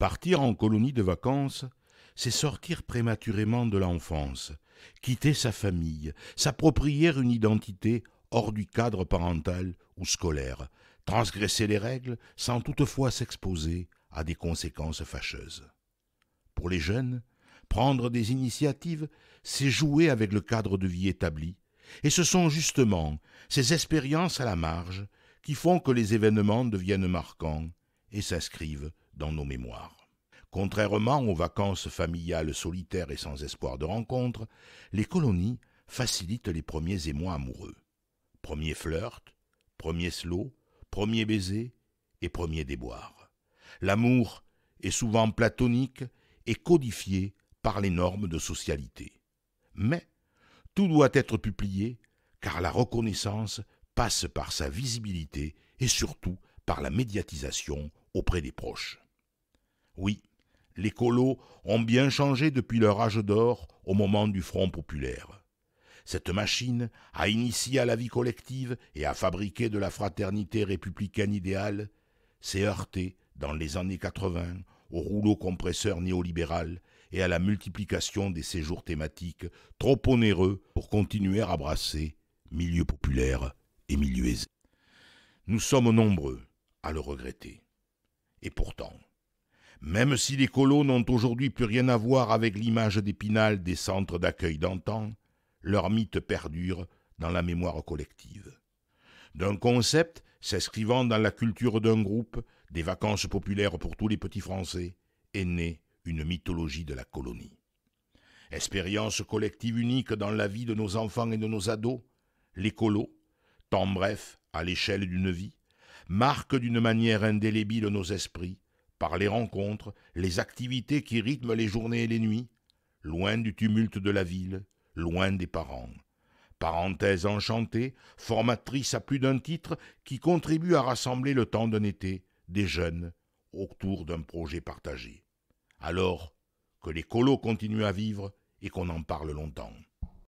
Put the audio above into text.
Partir en colonie de vacances, c'est sortir prématurément de l'enfance, quitter sa famille, s'approprier une identité hors du cadre parental ou scolaire, transgresser les règles sans toutefois s'exposer à des conséquences fâcheuses. Pour les jeunes, prendre des initiatives, c'est jouer avec le cadre de vie établi, et ce sont justement ces expériences à la marge qui font que les événements deviennent marquants et s'inscrivent dans nos mémoires. Contrairement aux vacances familiales solitaires et sans espoir de rencontre, les colonies facilitent les premiers émois amoureux. Premier flirt, premier slow, premier baiser et premier déboire. L'amour est souvent platonique et codifié par les normes de socialité. Mais tout doit être publié car la reconnaissance passe par sa visibilité et surtout par la médiatisation auprès des proches. Oui, les colos ont bien changé depuis leur âge d'or au moment du Front populaire. Cette machine a initié à la vie collective et a fabriqué de la fraternité républicaine idéale, s'est heurtée dans les années 80 au rouleau compresseur néolibéral et à la multiplication des séjours thématiques trop onéreux pour continuer à brasser milieu populaire et milieu aisé. Nous sommes nombreux à le regretter. Et pourtant, même si les colos n'ont aujourd'hui plus rien à voir avec l'image d'épinal des centres d'accueil d'antan, leur mythe perdure dans la mémoire collective. D'un concept s'inscrivant dans la culture d'un groupe, des vacances populaires pour tous les petits Français, est née une mythologie de la colonie. Expérience collective unique dans la vie de nos enfants et de nos ados, les colos, tant bref à l'échelle d'une vie, marque d'une manière indélébile nos esprits, par les rencontres, les activités qui rythment les journées et les nuits, loin du tumulte de la ville, loin des parents. Parenthèse enchantée, formatrice à plus d'un titre, qui contribue à rassembler le temps d'un été, des jeunes, autour d'un projet partagé. Alors, que les colos continuent à vivre et qu'on en parle longtemps.